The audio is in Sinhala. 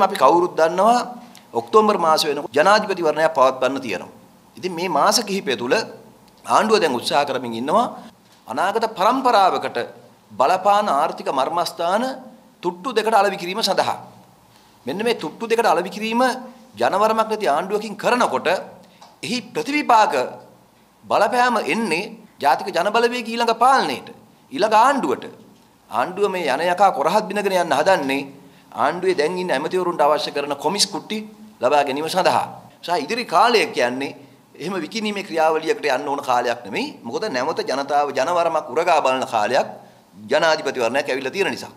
එහෙනම් අපි කවුරුත් දන්නවා ඔක්තෝබර් මාස වෙනකොට ජනාධිපතිවරණයක් පවත්වන්න තියෙනවා. ඉතින් මේ මාස කිහිපය තුළ ආණ්ඩුව දැන් උත්සාහ කරමින් ඉන්නවා අනාගත પરම්පරාවකට බලපාන ආර්ථික මර්මස්ථාන තුට්ටු දෙකට අලවි කිරීම සඳහා මෙන්න මේ තුට්ටු දෙකට අලවි කිරීම ජනවරමක් නැති ආණ්ඩුවකින් කරනකොට එහි ප්‍රතිවිපාක බලපෑම එන්නේ ජාතික ජනබලවේගී ඊළඟ පාලනයට ඊළඟ ආණ්ඩුවට ආණ්ඩුව මේ යන යකා කොරහත් බිනගෙන යන්න හදන්නේ ආණ්ඩුවේ දැන් ඉන්න ඇමතිවරුන්ට අවශ්‍ය කරන කොමිස් කුට්ටි ලබා ගැනීම සඳහා. සහ ඉදිරි කාලය කියන්නේ එහෙම විකිණීමේ ක්‍රියාවලියකට යන්න ඕන කාලයක් නෙමෙයි. මොකද නැවත ජනතාව ජනවරමක් උරගා බලන කාලයක් ජනාධිපතිවරණයක් ඇවිල්ලා තියෙන නිසා.